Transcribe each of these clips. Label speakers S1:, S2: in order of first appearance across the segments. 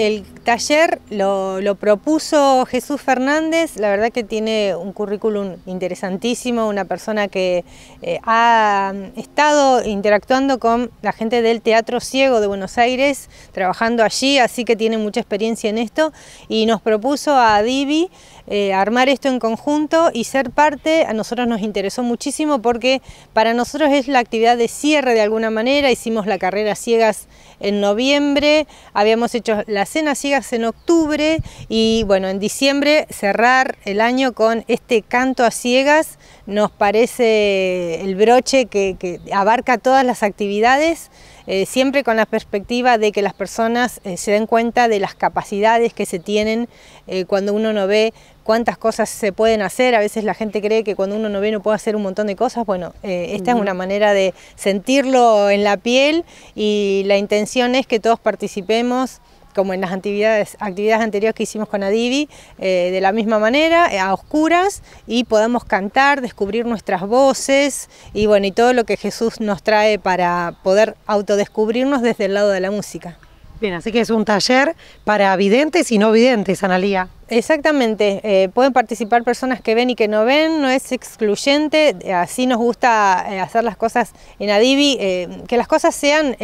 S1: El taller lo, propuso Jesús Fernández, la verdad que tiene un currículum interesantísimo, una persona que eh, ha estado interactuando con la gente del Teatro Ciego de Buenos Aires, trabajando allí, así que tiene mucha experiencia en esto, y nos propuso a Divi eh, armar esto en conjunto y ser parte a nosotros nos interesó muchísimo porque para nosotros es la actividad de cierre de alguna manera, hicimos la carrera ciegas en noviembre, habíamos hecho la cena ciegas en octubre y bueno, en diciembre cerrar el año con este canto a ciegas nos parece el broche que abarca todas las actividades. Eh, siempre con la perspectiva de que las personas eh, se den cuenta de las capacidades que se tienen eh, cuando uno no ve cuántas cosas se pueden hacer. A veces la gente cree que cuando uno no ve no puede hacer un montón de cosas. Bueno, esta es una manera de sentirlo en la piel y la intención es que todos participemos como en las actividades, actividades anteriores que hicimos con Adivi, eh, de la misma manera, eh, a oscuras, y podemos cantar, descubrir nuestras voces, y bueno, y todo lo que Jesús nos trae para poder autodescubrirnos desde el lado de la música.
S2: Bien, así que es un taller para videntes y no videntes, Analía.
S1: Exactamente, eh, pueden participar personas que ven y que no ven, no es excluyente, eh, así nos gusta eh, hacer las cosas en Adivi, que las cosas sean,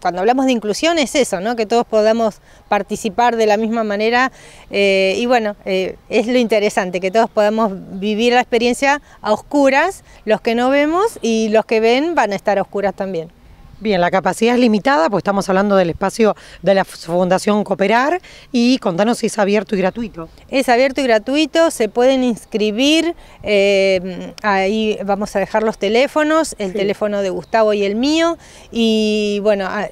S1: cuando hablamos de inclusión es eso, ¿no? que todos podamos participar de la misma manera y bueno, es lo interesante, que todos podamos vivir la experiencia a oscuras, los que no vemos y los que ven van a estar a oscuras también.
S2: Bien, la capacidad es limitada, pues estamos hablando del espacio de la Fundación Cooperar y contanos si es abierto y gratuito. Es abierto y gratuito, se pueden inscribir,
S1: eh, ahí vamos a dejar los teléfonos, el teléfono de Gustavo y el mío, y bueno, ah,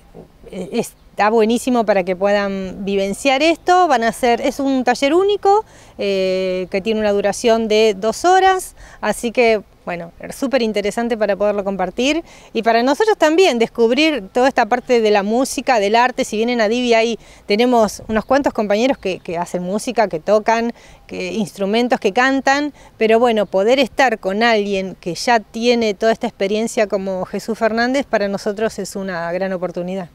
S1: e-, está buenísimo para que puedan vivenciar esto. Van a ser, es un taller único eh, que tiene una duración de dos horas, así que bueno, súper interesante para poderlo compartir y para nosotros también descubrir toda esta parte de la música, del arte. Si vienen a Divi ahí tenemos unos cuantos compañeros que, hacen música, que tocan, que, instrumentos, que cantan, pero bueno, poder estar con alguien que ya tiene toda esta experiencia como Jesús Fernández para nosotros es una gran oportunidad.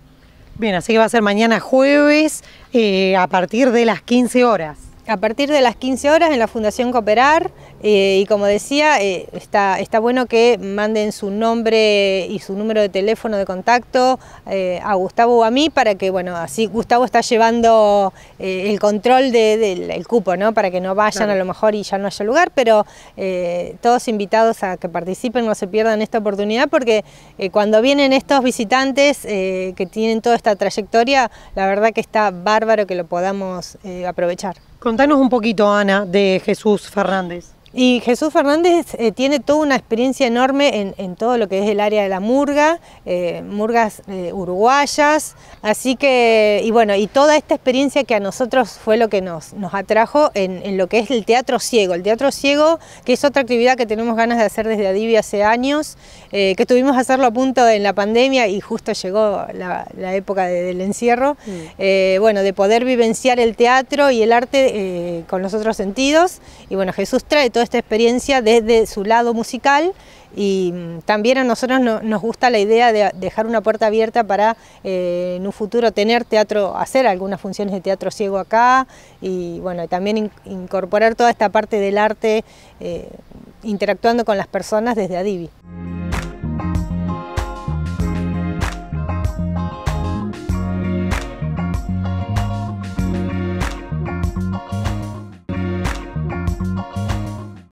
S2: Bien, así que va a ser mañana jueves eh, a partir de las 15 horas. A partir de las 15 horas en la Fundación Cooperar
S1: eh, y como decía, eh, está, está bueno que manden su nombre y su número de teléfono de contacto eh, a Gustavo o a mí para que, bueno, así Gustavo está llevando el control del cupo, ¿no? Para que no vayan a lo mejor y ya no haya lugar, pero todos invitados a que participen, no se pierdan esta oportunidad porque cuando vienen estos visitantes que tienen toda esta trayectoria, la verdad que está bárbaro que lo podamos aprovechar.
S2: Contanos un poquito, Ana, de Jesús Fernández. Y
S1: Jesús Fernández eh, tiene toda una experiencia enorme en, todo lo que es el área de la murga, eh, murgas eh, uruguayas, así que, y bueno, y toda esta experiencia que a nosotros fue lo que nos, atrajo en, lo que es el teatro ciego. El teatro ciego, que es otra actividad que tenemos ganas de hacer desde Adivia hace años, que tuvimos que hacerlo a punto en la pandemia y justo llegó la, época del encierro, mm. bueno, de poder vivenciar el teatro y el arte con los otros sentidos, y bueno, Jesús trae todo esta experiencia desde su lado musical y mm, también a nosotros nos gusta la idea de dejar una puerta abierta para eh, en un futuro tener teatro, hacer algunas funciones de teatro ciego acá y bueno, también incorporar toda esta parte del arte eh, interactuando con las personas desde Adivi.